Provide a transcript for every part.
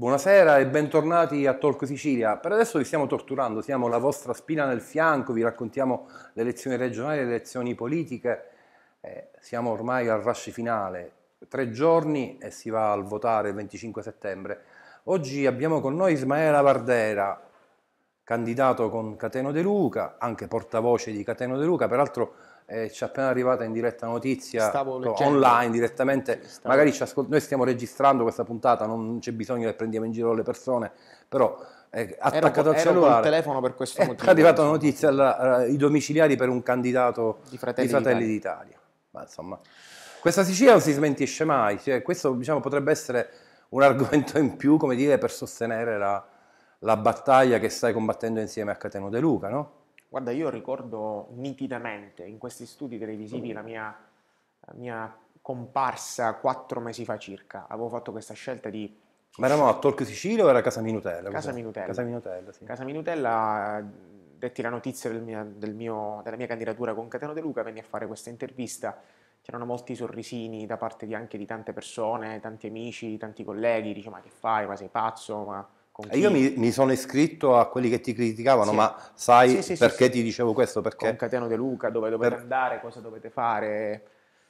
Buonasera e bentornati a Talk Sicilia. Per adesso vi stiamo torturando, siamo la vostra spina nel fianco, vi raccontiamo le elezioni regionali, le elezioni politiche. Eh, siamo ormai al rush finale, tre giorni e si va al votare il 25 settembre. Oggi abbiamo con noi Ismaela Vardera, candidato con Cateno De Luca, anche portavoce di Cateno De Luca, peraltro eh, ci è appena arrivata in diretta notizia cioè, online direttamente. Stavo. Magari ascol- noi stiamo registrando questa puntata, non c'è bisogno che prendiamo in giro le persone, però eh, attaccato ero, al cellulare. Ero telefono per questo è eh, motivo. È arrivata la notizia alla, uh, i domiciliari per un candidato di Fratelli, di fratelli d'Italia. d'Italia. Ma insomma, questa Sicilia non si smentisce mai. Cioè, questo diciamo, potrebbe essere un argomento in più, come dire, per sostenere la, la battaglia che stai combattendo insieme a Cateno De Luca, no? Guarda, io ricordo nitidamente in questi studi televisivi la mia, la mia comparsa quattro mesi fa circa. Avevo fatto questa scelta di... Ma eravamo a Talk Sicilia o era Casa Minutella? Casa Minutella. Casa Minutella, sì. Casa Minutella, detti la notizia del mia, del mio, della mia candidatura con Cateno De Luca, venni a fare questa intervista. C'erano molti sorrisini da parte di anche di tante persone, tanti amici, tanti colleghi. Dice, ma che fai? Ma sei pazzo? Ma chi... Io mi, mi, sono iscritto a quelli che ti criticavano, sì. ma sai sì, sì, perché ti dicevo questo? Perché... Con Cateno De Luca, dove dovete per... andare, cosa dovete fare.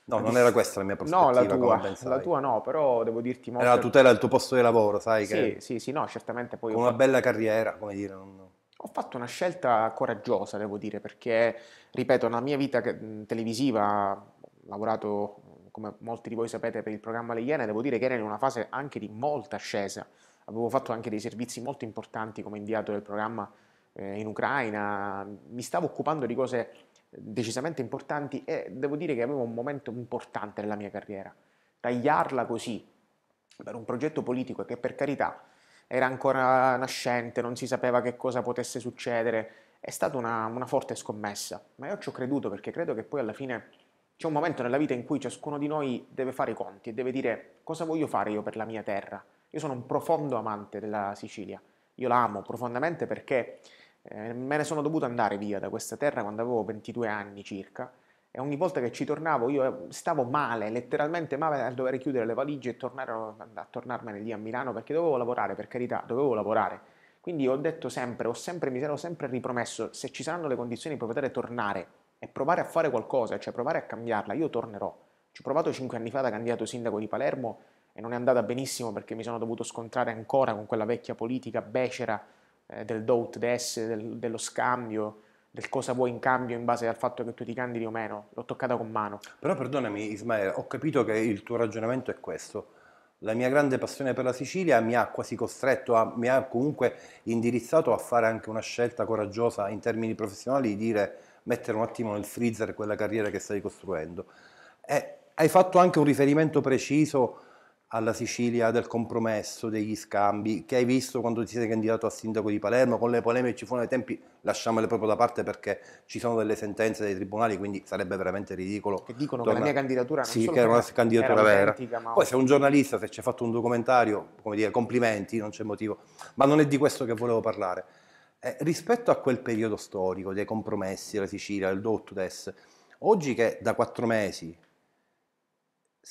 No, non era questa la mia prospettiva. No, la tua, la tua no, però devo dirti molto... Era la tutela del tuo posto di lavoro, sai che... Sì, sì, sì, no, certamente poi... Con una fatto... bella carriera, come dire, non... Ho fatto una scelta coraggiosa, devo dire, perché, ripeto, nella mia vita televisiva ho lavorato, come molti di voi sapete, per il programma Le Iene, devo dire che era in una fase anche di molta ascesa avevo fatto anche dei servizi molto importanti come inviato del programma eh, in Ucraina, mi stavo occupando di cose decisamente importanti e devo dire che avevo un momento importante nella mia carriera. Tagliarla così per un progetto politico che per carità era ancora nascente, non si sapeva che cosa potesse succedere, è stata una, una forte scommessa, ma io ci ho creduto perché credo che poi alla fine c'è un momento nella vita in cui ciascuno di noi deve fare i conti e deve dire cosa voglio fare io per la mia terra, io sono un profondo amante della Sicilia, io la amo profondamente perché eh, me ne sono dovuto andare via da questa terra quando avevo 22 anni circa e ogni volta che ci tornavo io eh, stavo male, letteralmente male a dover chiudere le valigie e tornare, a tornarmene lì a Milano perché dovevo lavorare, per carità, dovevo lavorare. Quindi ho detto sempre, ho sempre, mi ero sempre ripromesso, se ci saranno le condizioni per poter tornare e provare a fare qualcosa, cioè provare a cambiarla, io tornerò. Ci ho provato 5 anni fa da candidato sindaco di Palermo, e non è andata benissimo perché mi sono dovuto scontrare ancora con quella vecchia politica becera eh, del do ut des, del, dello scambio, del cosa vuoi in cambio in base al fatto che tu ti candidi o meno, l'ho toccata con mano. Però perdonami Ismaele, ho capito che il tuo ragionamento è questo. La mia grande passione per la Sicilia mi ha quasi costretto, a, mi ha comunque indirizzato a fare anche una scelta coraggiosa in termini professionali di dire mettere un attimo nel freezer quella carriera che stai costruendo. E eh, hai fatto anche un riferimento preciso alla Sicilia del compromesso, degli scambi, che hai visto quando ti sei candidato a sindaco di Palermo, con le polemiche ci furono ai tempi, lasciamole proprio da parte perché ci sono delle sentenze dei tribunali, quindi sarebbe veramente ridicolo. Che dicono tornare. che la mia candidatura non Sì, che era una candidatura era vera. Poi se un giornalista, se ci ha fatto un documentario, come dire, complimenti, non c'è motivo. Ma non è di questo che volevo parlare. Eh, rispetto a quel periodo storico dei compromessi, la Sicilia, il Dottudes, oggi che da quattro mesi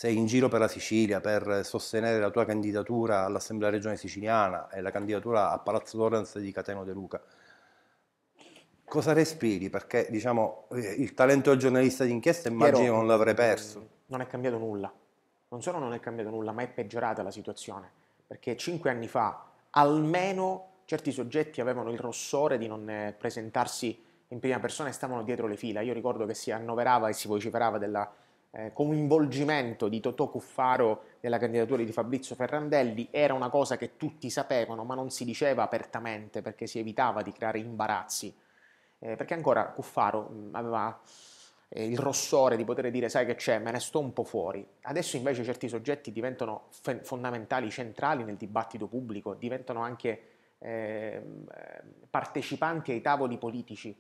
sei in giro per la Sicilia per sostenere la tua candidatura all'Assemblea Regione siciliana e la candidatura a Palazzo Torrens di Cateno De Luca, cosa respiri? Perché diciamo, eh, il talento del giornalista d'inchiesta immagino Piero, non l'avrei perso. Non è cambiato nulla. Non solo non è cambiato nulla, ma è peggiorata la situazione. Perché cinque anni fa almeno certi soggetti avevano il rossore di non eh, presentarsi in prima persona e stavano dietro le fila. Io ricordo che si annoverava e si vociferava della eh, coinvolgimento di Totò Cuffaro nella candidatura di Fabrizio Ferrandelli era una cosa che tutti sapevano ma non si diceva apertamente perché si evitava di creare imbarazzi, eh, perché ancora Cuffaro mm, aveva eh, il rossore di poter dire sai che c'è, me ne sto un po' fuori. Adesso invece certi soggetti diventano f- fondamentali, centrali nel dibattito pubblico, diventano anche ehm, partecipanti ai tavoli politici.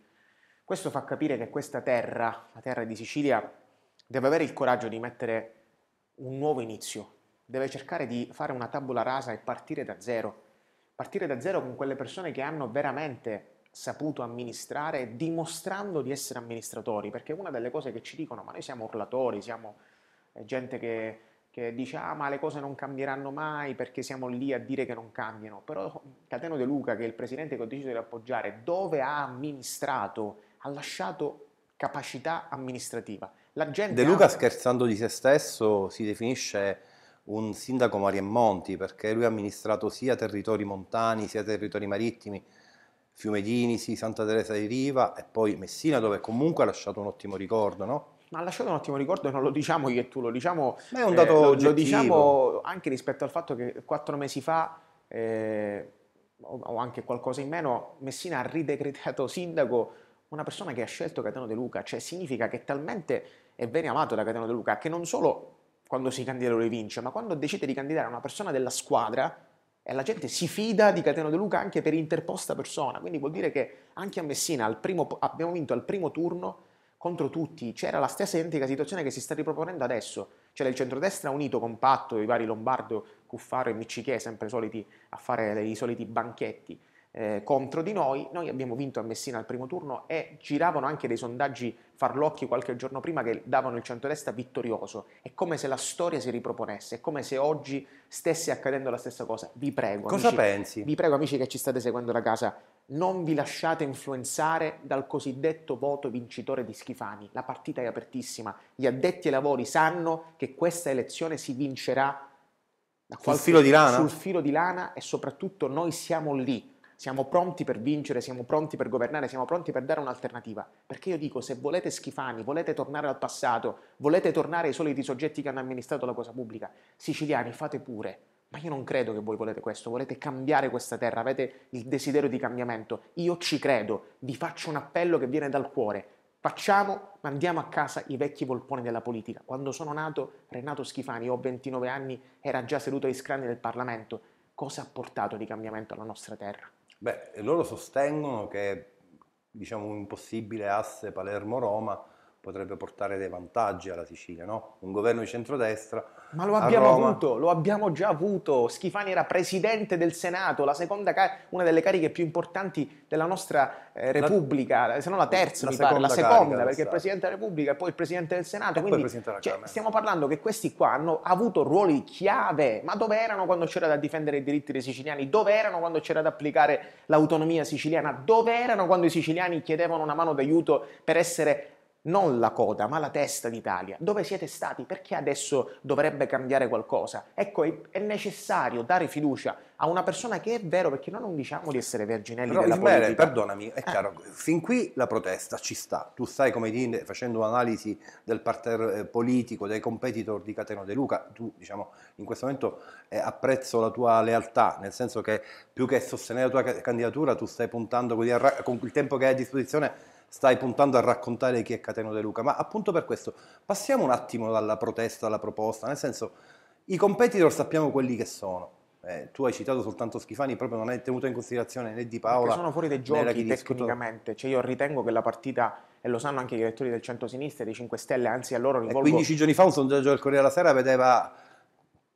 Questo fa capire che questa terra, la terra di Sicilia, deve avere il coraggio di mettere un nuovo inizio, deve cercare di fare una tabula rasa e partire da zero, partire da zero con quelle persone che hanno veramente saputo amministrare dimostrando di essere amministratori, perché una delle cose che ci dicono, ma noi siamo urlatori, siamo eh, gente che, che dice ah ma le cose non cambieranno mai perché siamo lì a dire che non cambiano, però Cateno De Luca, che è il presidente che ho deciso di appoggiare, dove ha amministrato, ha lasciato capacità amministrativa la gente... De Luca ama... scherzando di se stesso si definisce un sindaco Mariemonti perché lui ha amministrato sia territori montani sia territori marittimi, Fiume Dinisi, Santa Teresa di Riva e poi Messina dove comunque ha lasciato un ottimo ricordo, no? Ma ha lasciato un ottimo ricordo e non lo diciamo io e tu, lo diciamo, Ma è un dato eh, lo, lo, diciamo anche rispetto al fatto che quattro mesi fa eh, o anche qualcosa in meno, Messina ha ridecretato sindaco una persona che ha scelto Cateno De Luca, cioè significa che talmente è bene amato da Cateno De Luca che non solo quando si candida lo vince, ma quando decide di candidare una persona della squadra e la gente si fida di Cateno De Luca anche per interposta persona, quindi vuol dire che anche a Messina primo, abbiamo vinto al primo turno contro tutti, c'era la stessa identica situazione che si sta riproponendo adesso, c'era il centrodestra unito, compatto, i vari Lombardo, Cuffaro e Miccichè, sempre soliti a fare i soliti banchetti, eh, contro di noi. Noi abbiamo vinto a Messina al primo turno e giravano anche dei sondaggi farlocchi qualche giorno prima che davano il centrodestra vittorioso. È come se la storia si riproponesse, è come se oggi stesse accadendo la stessa cosa. Vi prego. Cosa amici, pensi? Vi prego, amici che ci state seguendo da casa, non vi lasciate influenzare dal cosiddetto voto vincitore di Schifani. La partita è apertissima. Gli addetti ai lavori sanno che questa elezione si vincerà qualche, sul, filo sul filo di lana e soprattutto noi siamo lì siamo pronti per vincere, siamo pronti per governare, siamo pronti per dare un'alternativa. Perché io dico, se volete schifani, volete tornare al passato, volete tornare ai soliti soggetti che hanno amministrato la cosa pubblica, siciliani fate pure. Ma io non credo che voi volete questo, volete cambiare questa terra, avete il desiderio di cambiamento. Io ci credo, vi faccio un appello che viene dal cuore. Facciamo, mandiamo a casa i vecchi volponi della politica. Quando sono nato, Renato Schifani, ho 29 anni, era già seduto ai scranni del Parlamento. Cosa ha portato di cambiamento alla nostra terra? Beh, loro sostengono che diciamo, un possibile asse Palermo-Roma potrebbe portare dei vantaggi alla Sicilia, no? Un governo di centrodestra. Ma lo abbiamo Roma... avuto, lo abbiamo già avuto. Schifani era presidente del Senato, la car- una delle cariche più importanti della nostra eh, Repubblica, la... se non la terza, la mi pare, la seconda, perché il Presidente della Repubblica e poi il Presidente del Senato. E quindi cioè, stiamo parlando che questi qua hanno avuto ruoli chiave, ma dove erano quando c'era da difendere i diritti dei siciliani? Dove erano quando c'era da applicare l'autonomia siciliana? Dove erano quando i siciliani chiedevano una mano d'aiuto per essere non la coda, ma la testa d'Italia. Dove siete stati? Perché adesso dovrebbe cambiare qualcosa? Ecco, è necessario dare fiducia a una persona che è vero, perché noi non diciamo di essere verginelli Però della il politica. Bene, perdonami, è eh. chiaro, fin qui la protesta ci sta. Tu stai, come dire, facendo un'analisi del parterre eh, politico, dei competitor di Cateno De Luca, tu, diciamo, in questo momento eh, apprezzo la tua lealtà, nel senso che più che sostenere la tua candidatura, tu stai puntando con il tempo che hai a disposizione stai puntando a raccontare chi è Cateno De Luca, ma appunto per questo passiamo un attimo dalla protesta alla proposta, nel senso i competitor sappiamo quelli che sono. Eh, tu hai citato soltanto Schifani, proprio non hai tenuto in considerazione né Di Paola. Perché sono fuori dai giochi tecnicamente. Cioè io ritengo che la partita, e lo sanno anche i direttori del centro-sinistra e dei 5 Stelle, anzi a loro rivolgo... E 15 giorni fa un sondaggio del Corriere della Sera vedeva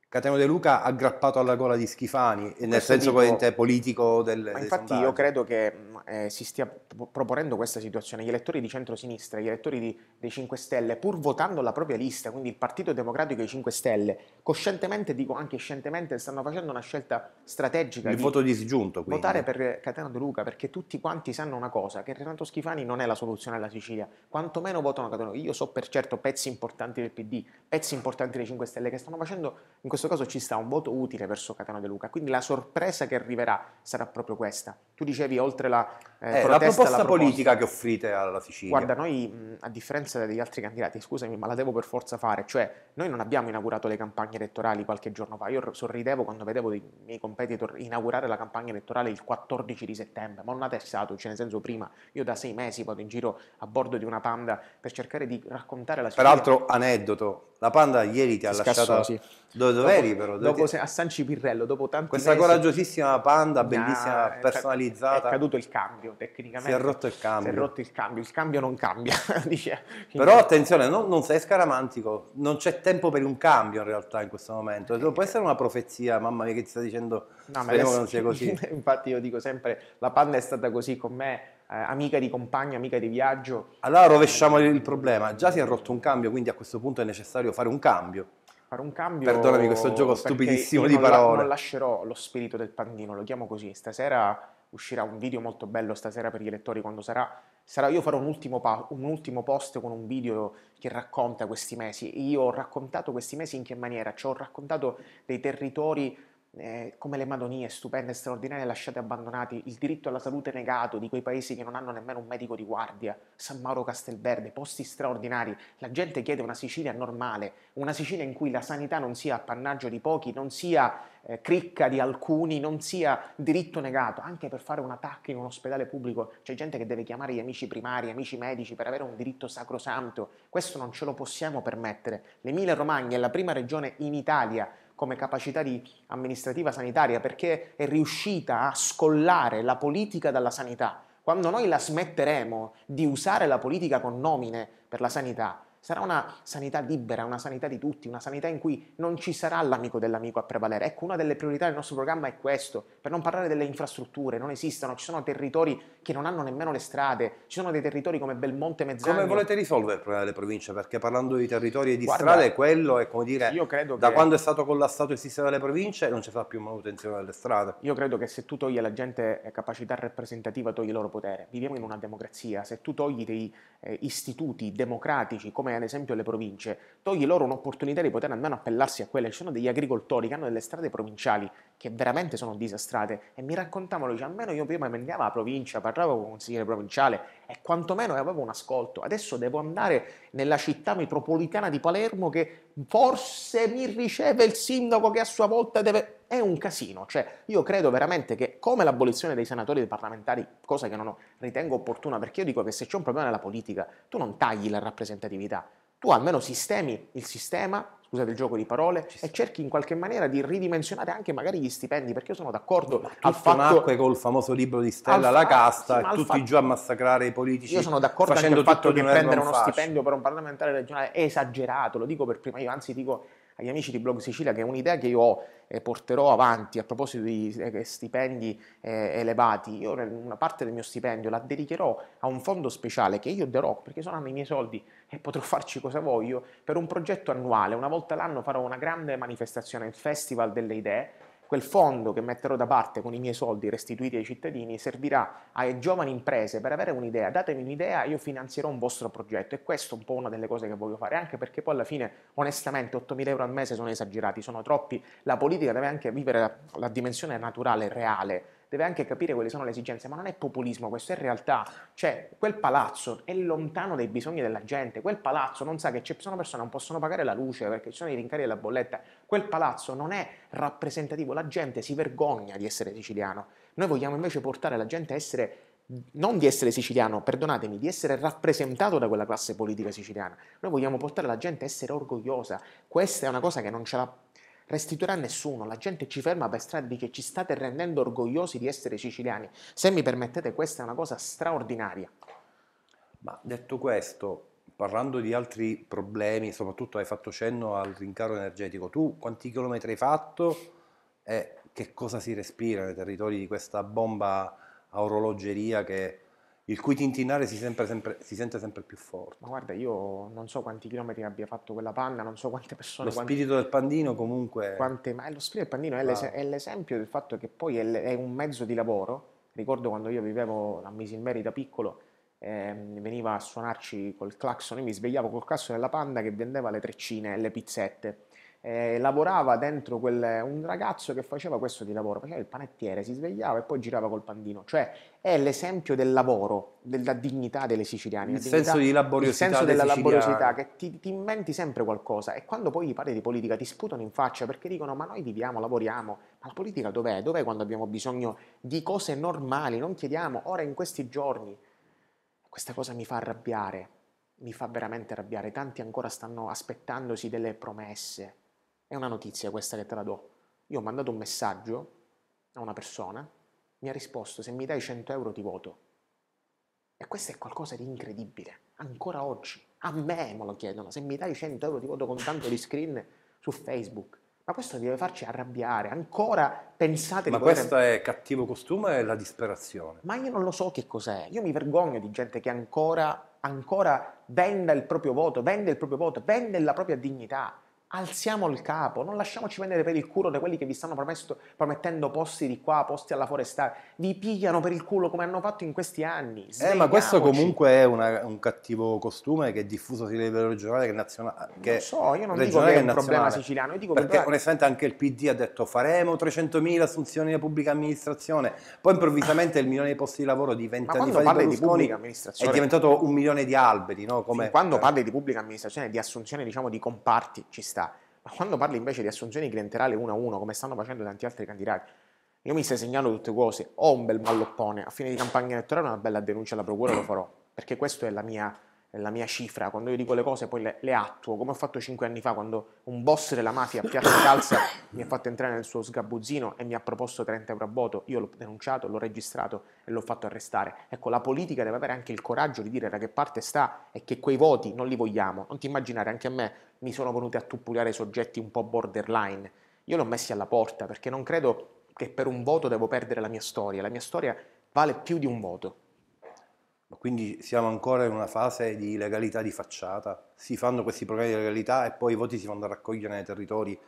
Cateno De Luca aggrappato alla gola di Schifani, nel Questo senso dico, politico del... Ma infatti sondaggio. io credo che eh, si stia proponendo questa situazione. Gli elettori di centrosinistra, gli elettori di, dei 5 Stelle, pur votando la propria lista, quindi il Partito Democratico e i 5 Stelle, coscientemente, dico anche scientemente, stanno facendo una scelta strategica. Il di voto disgiunto, quindi. Votare per Catena De Luca, perché tutti quanti sanno una cosa, che Renato Schifani non è la soluzione alla Sicilia, quantomeno votano Catena Luca. Io so per certo pezzi importanti del PD, pezzi importanti dei 5 Stelle, che stanno facendo, in questo caso ci sta un voto utile verso Catena De Luca, quindi la sorpresa che arriverà sarà proprio questa. Tu dicevi oltre la eh, eh, la proposta la politica che offrite alla Sicilia. Guarda, noi a differenza degli altri candidati, scusami, ma la devo per forza fare, cioè noi non abbiamo inaugurato le campagne elettorali qualche giorno fa, io sorridevo quando vedevo i miei competitor inaugurare la campagna elettorale il 14 di settembre, ma non attestato, cioè nel senso prima, io da sei mesi vado in giro a bordo di una panda per cercare di raccontare la situazione. Peraltro aneddoto, la Panda ieri ti ha Scassò, lasciato sì. Dove, dove eri però? Dove dopo, ti... A San Cipirrello, dopo tanti Questa mesi... coraggiosissima panda, bellissima, nah, personalizzata. È caduto il cambio, tecnicamente. Si è rotto il cambio. Si è rotto il cambio, il cambio non cambia. dice. Però attenzione, non, non, sei scaramantico, non c'è tempo per un cambio in realtà in questo momento. Eh, può eh. essere una profezia, mamma mia che ti sta dicendo no, speriamo adesso... non sia così. Infatti io dico sempre, la panda è stata così con me eh, amica di compagno, amica di viaggio. Allora eh, rovesciamo il eh, problema, già si è rotto un cambio, quindi a questo punto è necessario fare un cambio. Fare un cambio. Perdonami questo gioco stupidissimo di parole. non lascerò lo spirito del pandino, lo chiamo così. Stasera uscirà un video molto bello stasera per gli elettori quando sarà, sarà io farò un ultimo, pa- un ultimo, post con un video che racconta questi mesi. Io ho raccontato questi mesi in che maniera? Ci cioè, ho raccontato dei territori eh, come le Madonie, stupende, straordinarie, lasciate abbandonati, il diritto alla salute negato di quei paesi che non hanno nemmeno un medico di guardia, San Mauro Castelverde, posti straordinari, la gente chiede una Sicilia normale, una Sicilia in cui la sanità non sia appannaggio di pochi, non sia eh, cricca di alcuni, non sia diritto negato, anche per fare un attacco in un ospedale pubblico c'è gente che deve chiamare gli amici primari, gli amici medici per avere un diritto sacrosanto, questo non ce lo possiamo permettere. L'Emilia Romagna è la prima regione in Italia come capacità amministrativa sanitaria perché è riuscita a scollare la politica dalla sanità. Quando noi la smetteremo di usare la politica con nomine per la sanità, sarà una sanità libera, una sanità di tutti, una sanità in cui non ci sarà l'amico dell'amico a prevalere. Ecco, una delle priorità del nostro programma è questo, per non parlare delle infrastrutture, non esistono, ci sono territori che non hanno nemmeno le strade. Ci sono dei territori come Belmonte Mezzano. Come volete risolvere il problema delle province? Perché parlando di territori e di Guarda, strade, quello è come dire, io credo da che... quando è stato collassato il sistema delle province non ci sarà più manutenzione delle strade. Io credo che se tu togli alla gente eh, capacità rappresentativa, togli il loro potere. Viviamo in una democrazia, se tu togli dei eh, istituti democratici, come ad esempio le province, togli loro un'opportunità di poter almeno appellarsi a quelle. Ci sono degli agricoltori che hanno delle strade provinciali che veramente sono disastrate e mi raccontavano, dice, almeno io prima mi andavo alla provincia, con il consigliere provinciale e quantomeno avevo un ascolto. Adesso devo andare nella città metropolitana di Palermo che forse mi riceve il sindaco che a sua volta deve... È un casino, cioè io credo veramente che come l'abolizione dei senatori e dei parlamentari, cosa che non ritengo opportuna perché io dico che se c'è un problema nella politica tu non tagli la rappresentatività, tu almeno sistemi il sistema scusate il gioco di parole, e cerchi in qualche maniera di ridimensionare anche magari gli stipendi, perché io sono d'accordo Ma al fatto... nacque col famoso libro di Stella La Casta, sì, tutti fatto, giù a massacrare i politici. Io sono d'accordo anche sul fatto che prendere uno faccio. stipendio per un parlamentare regionale è esagerato, lo dico per prima, io anzi dico agli amici di Blog Sicilia che è un'idea che io ho e porterò avanti a proposito di eh, stipendi eh, elevati. Io una parte del mio stipendio la dedicherò a un fondo speciale che io darò perché saranno i miei soldi e potrò farci cosa voglio per un progetto annuale. Una volta l'anno farò una grande manifestazione, il Festival delle Idee quel fondo che metterò da parte con i miei soldi restituiti ai cittadini servirà alle giovani imprese per avere un'idea, datemi un'idea, io finanzierò un vostro progetto e questo è un po' una delle cose che voglio fare, anche perché poi alla fine onestamente 8.000 euro al mese sono esagerati, sono troppi, la politica deve anche vivere la, la dimensione naturale, reale deve anche capire quali sono le esigenze, ma non è populismo, questo è realtà, cioè quel palazzo è lontano dai bisogni della gente, quel palazzo non sa che ci sono persone che non possono pagare la luce perché ci sono i rincari della bolletta, quel palazzo non è rappresentativo, la gente si vergogna di essere siciliano, noi vogliamo invece portare la gente a essere non di essere siciliano, perdonatemi, di essere rappresentato da quella classe politica siciliana. Noi vogliamo portare la gente a essere orgogliosa. Questa è una cosa che non ce l'ha restituirà a nessuno, la gente ci ferma per strada e dice ci state rendendo orgogliosi di essere siciliani. Se mi permettete questa è una cosa straordinaria. Ma detto questo, parlando di altri problemi, soprattutto hai fatto cenno al rincaro energetico, tu quanti chilometri hai fatto e che cosa si respira nei territori di questa bomba a orologeria che il cui tintinnare si, sempre, sempre, si, sente sempre più forte. Ma guarda, io non so quanti chilometri abbia fatto quella panna, non so quante persone... Lo spirito del pandino comunque... Quante, ma lo spirito del pandino è, ah. l'es- è l'esempio del fatto che poi è, è, un mezzo di lavoro. Ricordo quando io vivevo a Misilmeri da piccolo, eh, veniva a suonarci col clacson, io mi svegliavo col clacson della panna che vendeva le treccine e le pizzette eh, lavorava dentro quel, un ragazzo che faceva questo di lavoro, faceva il panettiere, si svegliava e poi girava col pandino, cioè è l'esempio del lavoro, della dignità delle siciliane. Il senso di laboriosità. Il senso della siciliani. laboriosità, che ti, ti, inventi sempre qualcosa e quando poi parli di politica ti sputano in faccia perché dicono ma noi viviamo, lavoriamo, ma la politica dov'è? Dov'è quando abbiamo bisogno di cose normali? Non chiediamo, ora in questi giorni. Questa cosa mi fa arrabbiare, mi fa veramente arrabbiare, tanti ancora stanno aspettandosi delle promesse è una notizia questa che te la do. Io ho mandato un messaggio a una persona, mi ha risposto se mi dai 100 euro ti voto. E questo è qualcosa di incredibile, ancora oggi. A me me lo chiedono, se mi dai 100 euro ti voto con tanto di screen su Facebook. Ma questo deve farci arrabbiare, ancora pensate Ma di Ma poter... questo è cattivo costume e la disperazione. Ma io non lo so che cos'è, io mi vergogno di gente che ancora, ancora venda il proprio voto, vende il proprio voto, vende la propria dignità. Alziamo il capo, non lasciamoci prendere per il culo da quelli che vi stanno promesso, promettendo posti di qua, posti alla forestale. Vi pigliano per il culo come hanno fatto in questi anni. Eh, ma questo comunque è una, un cattivo costume che è diffuso sia a livello regionale che nazionale. Eh, che non so, io non dico che è un problema siciliano. Perché però... onestamente anche il PD ha detto faremo 300.000 assunzioni nella pubblica amministrazione. Poi improvvisamente il milione di posti di lavoro di 20 anni fa parli di pubblica amministrazione è diventato un milione di alberi. No? Come... Quando eh. parli di pubblica amministrazione, di assunzione diciamo, di comparti, ci sta ma quando parli invece di assunzioni clientelari uno a uno, come stanno facendo tanti altri candidati, io mi stai segnando tutte cose, ho un bel malloppone, a fine di campagna elettorale una bella denuncia alla procura lo farò, perché questa è la mia la mia cifra, quando io dico le cose poi le, le attuo, come ho fatto cinque anni fa quando un boss della mafia a Piazza Calza mi ha fatto entrare nel suo sgabuzzino e mi ha proposto 30 euro a voto, io l'ho denunciato, l'ho registrato e l'ho fatto arrestare. Ecco, la politica deve avere anche il coraggio di dire da che parte sta e che quei voti non li vogliamo. Non ti immaginare, anche a me mi sono venuti a tuppuliare soggetti un po' borderline. Io li ho messi alla porta perché non credo che per un voto devo perdere la mia storia, la mia storia vale più di un voto. Quindi siamo ancora in una fase di legalità di facciata. Si fanno questi programmi di legalità e poi i voti si vanno a raccogliere nei territori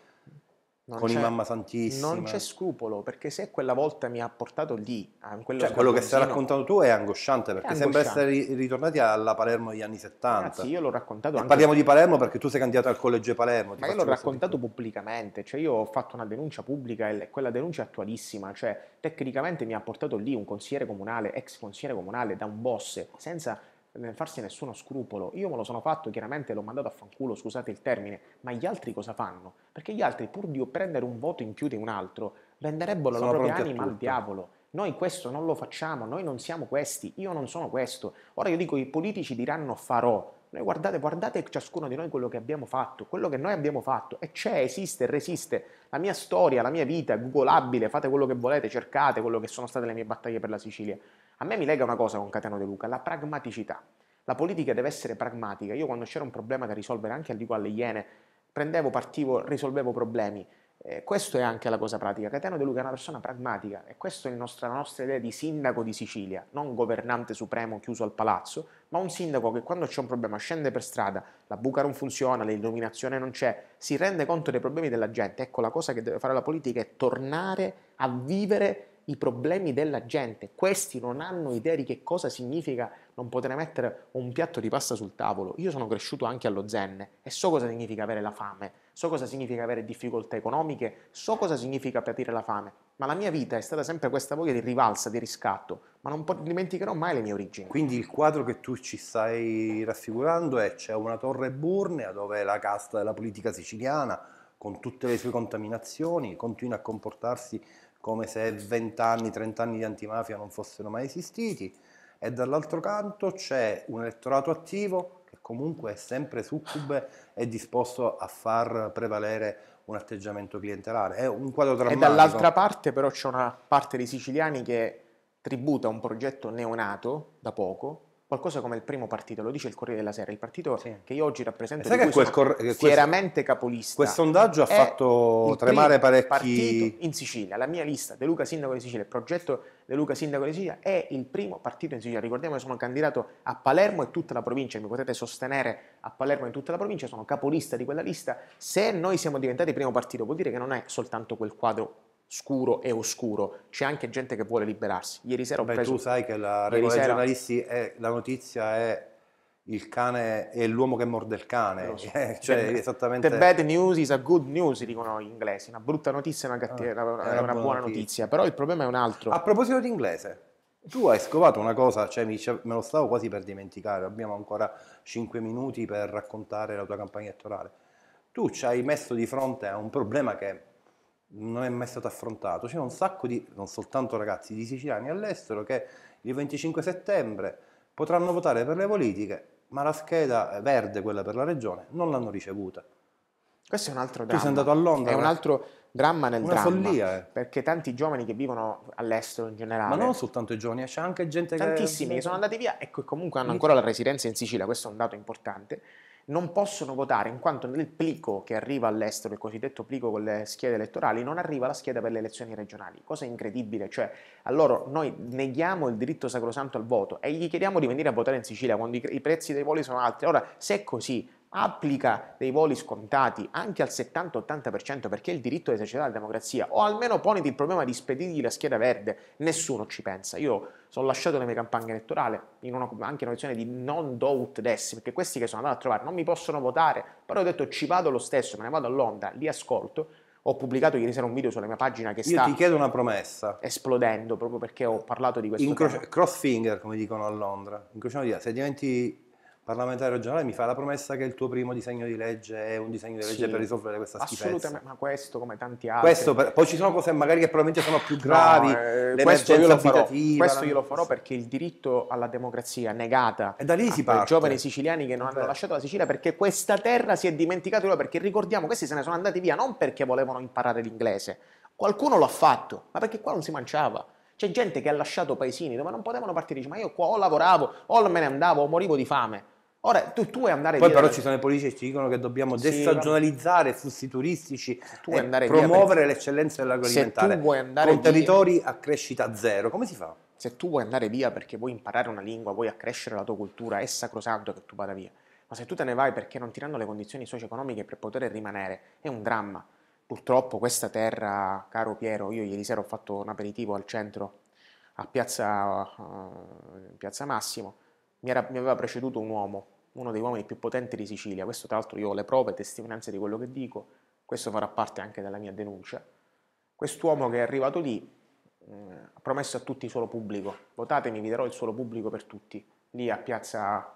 non con i Mamma Santissima. Non c'è scrupolo, perché se quella volta mi ha portato lì, a quello, cioè, quello che stai raccontando tu è angosciante, perché è sembra essere ritornati alla Palermo degli anni 70. Ragazzi, io l'ho raccontato anche... Parliamo di Palermo perché tu sei candidato al collegio di Palermo. Ma io l'ho raccontato pubblicamente, cioè io ho fatto una denuncia pubblica e quella denuncia è attualissima, cioè tecnicamente mi ha portato lì un consigliere comunale, ex consigliere comunale, da un boss, senza nel farsi nessuno scrupolo. Io me lo sono fatto, chiaramente l'ho mandato a fanculo, scusate il termine, ma gli altri cosa fanno? Perché gli altri, pur di prendere un voto in più di un altro, venderebbero sono la propria anima al diavolo. Noi questo non lo facciamo, noi non siamo questi, io non sono questo. Ora io dico, i politici diranno farò. Noi guardate, guardate ciascuno di noi quello che abbiamo fatto, quello che noi abbiamo fatto, e c'è, esiste, resiste. La mia storia, la mia vita è googolabile, fate quello che volete, cercate quello che sono state le mie battaglie per la Sicilia. A me mi lega una cosa con Catano De Luca, la pragmaticità. La politica deve essere pragmatica. Io quando c'era un problema da risolvere anche al di qua alle Iene, prendevo, partivo, risolvevo problemi. Eh, questo è anche la cosa pratica. Cateno De Luca è una persona pragmatica e questa è nostro, la nostra idea di sindaco di Sicilia, non governante supremo chiuso al palazzo, ma un sindaco che quando c'è un problema scende per strada, la buca non funziona, l'illuminazione non c'è, si rende conto dei problemi della gente. Ecco, la cosa che deve fare la politica è tornare a vivere i problemi della gente. Questi non hanno idea di che cosa significa non poter mettere un piatto di pasta sul tavolo. Io sono cresciuto anche allo zen e so cosa significa avere la fame, so cosa significa avere difficoltà economiche, so cosa significa patire la fame. Ma la mia vita è stata sempre questa voglia di rivalsa, di riscatto, ma non dimenticherò mai le mie origini. Quindi il quadro che tu ci stai raffigurando è c'è una torre burnea dove la casta della politica siciliana, con tutte le sue contaminazioni, continua a comportarsi come se 20 anni, 30 anni di antimafia non fossero mai esistiti, e dall'altro canto c'è un elettorato attivo che comunque è sempre succube e disposto a far prevalere un atteggiamento clientelare. È un quadro drammatico. E dall'altra parte però c'è una parte dei siciliani che tributa un progetto neonato da poco, qualcosa come il primo partito, lo dice il Corriere della Sera, il partito sì. che io oggi rappresento, sai che quel cor- che fieramente capolista. Questo sondaggio ha fatto tremare parecchi... partito in Sicilia, la mia lista, De Luca Sindaco di Sicilia, il progetto De Luca Sindaco di Sicilia è il primo partito in Sicilia, ricordiamo che sono candidato a Palermo e tutta la provincia, mi potete sostenere a Palermo e tutta la provincia, sono capolista di quella lista, se noi siamo diventati primo partito vuol dire che non è soltanto quel quadro scuro e oscuro, c'è anche gente che vuole liberarsi. Ieri sera ho Beh, preso... tu sai che la regola sera... dei giornalisti è, la notizia è il cane è l'uomo che morde il cane, so. Eh, cioè the, esattamente... The bad news is a good news, dicono gli inglesi, una brutta notizia è una, cattiva, ah, una, una, una, buona, buona notizia. però il problema è un altro. A proposito di inglese, tu hai scovato una cosa, cioè mi, me lo stavo quasi per dimenticare, abbiamo ancora 5 minuti per raccontare la tua campagna elettorale. Tu ci hai messo di fronte a un problema che non è mai stato affrontato. C'è un sacco di, non soltanto ragazzi, di siciliani all'estero che il 25 settembre potranno votare per le politiche, ma la scheda verde, quella per la regione, non l'hanno ricevuta. Questo è un altro dramma. Tu sei andato a Londra. È un altro dramma nel una dramma. follia. Eh. Perché tanti giovani che vivono all'estero in generale. Ma non soltanto i giovani, eh, c'è anche gente Tantissimi che... Tantissimi che sono andati via e comunque hanno ancora la residenza in Sicilia, questo è un dato importante non possono votare in quanto nel plico che arriva all'estero, il cosiddetto plico con le schede elettorali, non arriva la scheda per le elezioni regionali, cosa incredibile, cioè a loro noi neghiamo il diritto sacrosanto al voto e gli chiediamo di venire a votare in Sicilia quando i, i prezzi dei voli sono alti. Ora, se è così, applica dei voli scontati anche al 70-80% perché è il diritto di esercitare la democrazia, o almeno poniti il problema di spedirgli la scheda verde, nessuno ci pensa. Io sono lasciato le mie campagne elettorali in una, anche in una questione di non do ut des, perché questi che sono andato a trovare non mi possono votare, però ho detto ci vado lo stesso, me ne vado a Londra, li ascolto, ho pubblicato ieri sera un video sulla mia pagina che Io sta... Io ti chiedo una promessa. Esplodendo, proprio perché ho parlato di questo Incroci- Cross finger, come dicono a Londra. Incrociamo di là, se diventi parlamentare regionale mi fa la promessa che il tuo primo disegno di legge è un disegno di legge sì, per risolvere questa schifezza. Assolutamente, ma questo come tanti altri. Questo, poi ci sono cose magari che probabilmente sono più gravi, no, eh, questo io lo farò, Questo io lo farò perché il diritto alla democrazia negata ai giovani siciliani che non hanno Beh. lasciato la Sicilia perché questa terra si è dimenticata di loro, perché ricordiamo questi se ne sono andati via non perché volevano imparare l'inglese, qualcuno l'ha fatto, ma perché qua non si mangiava. C'è gente che ha lasciato paesini dove non potevano partire, dice ma io qua o lavoravo, o me ne andavo, o morivo di fame Ora tu, tu vuoi andare Poi via. Poi però ci sono i politici che ci dicono che dobbiamo sì, destagionalizzare flussi turistici, promuovere via, l'eccellenza dell'agroalimentare con territori a crescita zero. Come si fa? Se tu vuoi andare via perché vuoi imparare una lingua, vuoi accrescere la tua cultura, è sacrosanto che tu vada via. Ma se tu te ne vai perché non ti danno le condizioni socio-economiche per poter rimanere, è un dramma. Purtroppo questa terra, caro Piero, io ieri sera ho fatto un aperitivo al centro a Piazza, uh, Piazza Massimo, mi, era, mi aveva preceduto un uomo uno dei uomini più potenti di Sicilia, questo tra l'altro io ho le prove e testimonianze di quello che dico, questo farà parte anche della mia denuncia, quest'uomo che è arrivato lì mh, mm, ha promesso a tutti suolo pubblico, votatemi, vi darò il suolo pubblico per tutti, lì a piazza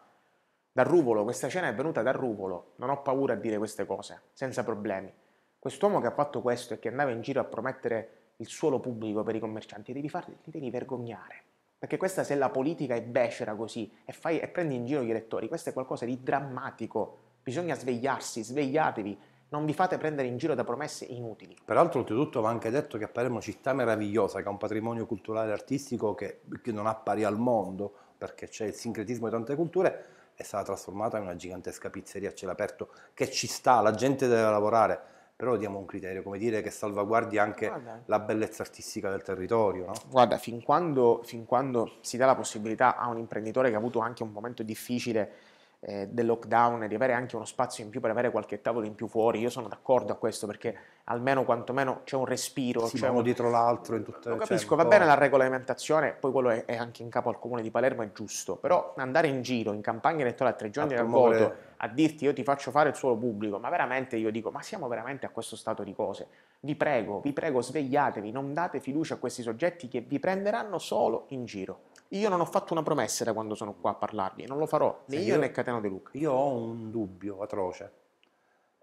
dal Ruvolo, questa scena è venuta dal Ruvolo, non ho paura a dire queste cose, senza problemi. Quest'uomo che ha fatto questo e che andava in giro a promettere il suolo pubblico per i commercianti, devi, farli, devi vergognare. Perché questa se la politica è becera così e, fai, e prendi in giro gli elettori, questo è qualcosa di drammatico. Bisogna svegliarsi, svegliatevi, non vi fate prendere in giro da promesse inutili. Peraltro, oltretutto, va anche detto che Palermo città meravigliosa, che ha un patrimonio culturale e artistico che, che, non ha pari al mondo, perché c'è il sincretismo di tante culture, è stata trasformata in una gigantesca pizzeria a cielo aperto che ci sta, la gente deve lavorare però diamo un criterio, come dire, che salvaguardi anche Guarda. la bellezza artistica del territorio. No? Guarda, fin quando, fin quando, si dà la possibilità a un imprenditore che ha avuto anche un momento difficile eh, del lockdown di avere anche uno spazio in più per avere qualche tavolo in più fuori, io sono d'accordo a questo perché almeno quantomeno c'è un respiro. Sì, c'è uno un... dietro l'altro in tutte le... Lo cioè, capisco, va bene la regolamentazione, poi quello è, è, anche in capo al comune di Palermo, è giusto, però andare in giro, in campagna elettorale a tre giorni dal promuovere... voto, a dirti io ti faccio fare il suolo pubblico, ma veramente io dico, ma siamo veramente a questo stato di cose? Vi prego, vi prego, svegliatevi, non date fiducia a questi soggetti che vi prenderanno solo in giro. Io non ho fatto una promessa da quando sono qua a parlarvi, non lo farò, né io, io né Cateno De Luca. Io ho un dubbio atroce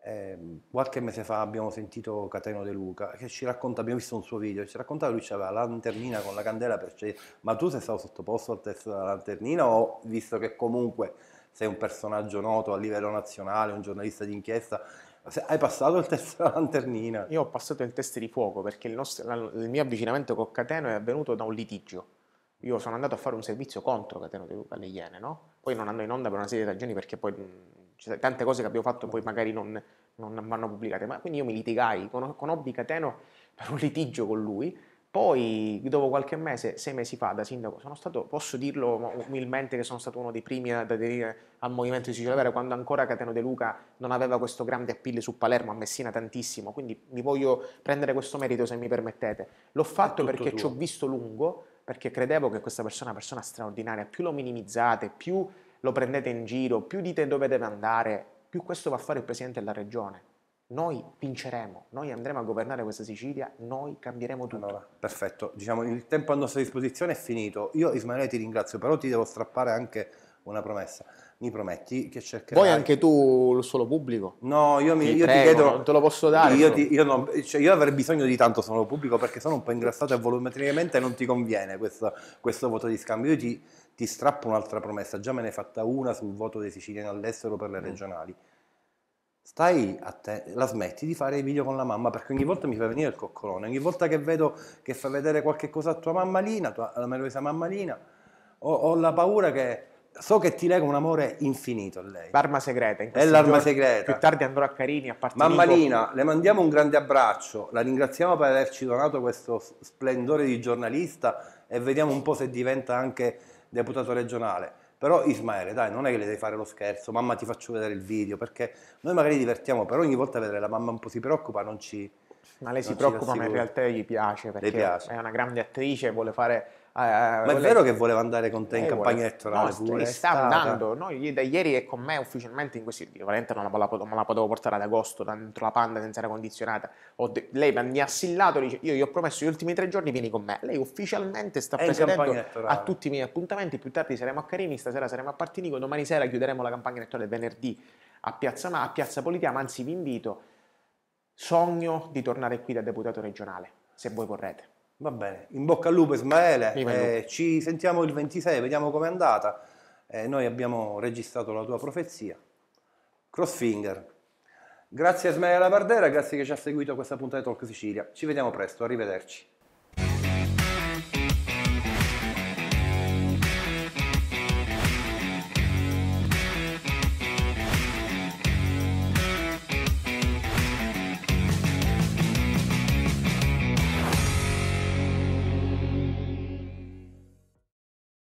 eh, qualche mese fa abbiamo sentito Cateno De Luca che ci racconta, abbiamo visto un suo video, ci raccontava lui aveva la lanternina con la candela per scegliere, ma tu sei stato sottoposto al test della lanternina o visto che comunque sei un personaggio noto a livello nazionale, un giornalista d'inchiesta, hai passato il test della lanternina? Io ho passato il test di fuoco perché il, nostro, il mio avvicinamento con Cateno è avvenuto da un litigio. Io sono andato a fare un servizio contro Cateno De Luca alle Iene, no? Poi non andò in onda per una serie di ragioni perché poi ci tante cose che abbiamo fatto poi magari non, non vanno pubblicate, ma quindi io mi litigai, con, conobbi Cateno per un litigio con lui, poi dopo qualche mese, sei mesi fa da sindaco, sono stato, posso dirlo umilmente che sono stato uno dei primi ad aderire al movimento di Sicilia Vera quando ancora Cateno De Luca non aveva questo grande appeal su Palermo, a Messina tantissimo, quindi mi voglio prendere questo merito se mi permettete. L'ho fatto perché tuo. ci ho visto lungo, perché credevo che questa persona è una persona straordinaria, più lo minimizzate, più lo prendete in giro, più dite dove deve andare, più questo va a fare il Presidente della Regione. Noi vinceremo, noi andremo a governare questa Sicilia, noi cambieremo tutto. Allora, perfetto, diciamo il tempo a nostra disposizione è finito. Io Ismaele ti ringrazio, però ti devo strappare anche una promessa. Mi prometti che cercherai... Vuoi anche tu il solo pubblico? No, io, mi, ti, io prego, ti chiedo... Non te lo posso dare. Io, ti, io, non, cioè io, avrei bisogno di tanto solo pubblico perché sono un po' ingrassato e volumetricamente non ti conviene questo, questo voto di scambio. Io ti ti strappo un'altra promessa, già me ne hai fatta una sul voto dei siciliani all'estero per le mm. regionali. Stai a te, la smetti di fare i video con la mamma perché ogni volta mi fa venire il coccolone, ogni volta che vedo che fa vedere qualche cosa a tua mammalina, alla melosa mammalina, ho, ho la paura che so che ti lega un amore infinito a lei. L'arma segreta. In è l'arma segreta. Più tardi andrò a Carini a partire. Mammalina, le mandiamo un grande abbraccio, la ringraziamo per averci donato questo splendore di giornalista e vediamo un po' se diventa anche deputato regionale. Però Ismaele, dai, non è che le devi fare lo scherzo, mamma ti faccio vedere il video, perché noi magari divertiamo, però ogni volta vedere la mamma un po' si preoccupa, non ci... Ma lei si preoccupa, ma in realtà gli piace, perché piace. è una grande attrice, vuole fare Ah, eh, eh, ma è vero che voleva andare con te in eh, campagna elettorale? No, pure, sta andando. No, io, da ieri è con me ufficialmente in questi Io veramente non la, non la potevo portare ad agosto dentro la panda senza aria condizionata. De- lei mi ha assillato. Dice: Io gli ho promesso gli ultimi tre giorni, vieni con me. Lei ufficialmente sta presiedendo a tutti i miei appuntamenti. Più tardi saremo a Carini, stasera saremo a Partinico. Domani sera chiuderemo la campagna elettorale venerdì a Piazza, Ma- a Piazza Politiama. Anzi, vi invito. Sogno di tornare qui da deputato regionale, se voi vorrete. Va bene, in bocca al lupo Ismaele, eh, ci sentiamo il 26, vediamo com'è andata. Eh, noi abbiamo registrato la tua profezia. Crossfinger. Grazie Ismaele Bardera, grazie che ci ha seguito a questa puntata di Talk Sicilia. Ci vediamo presto, arrivederci.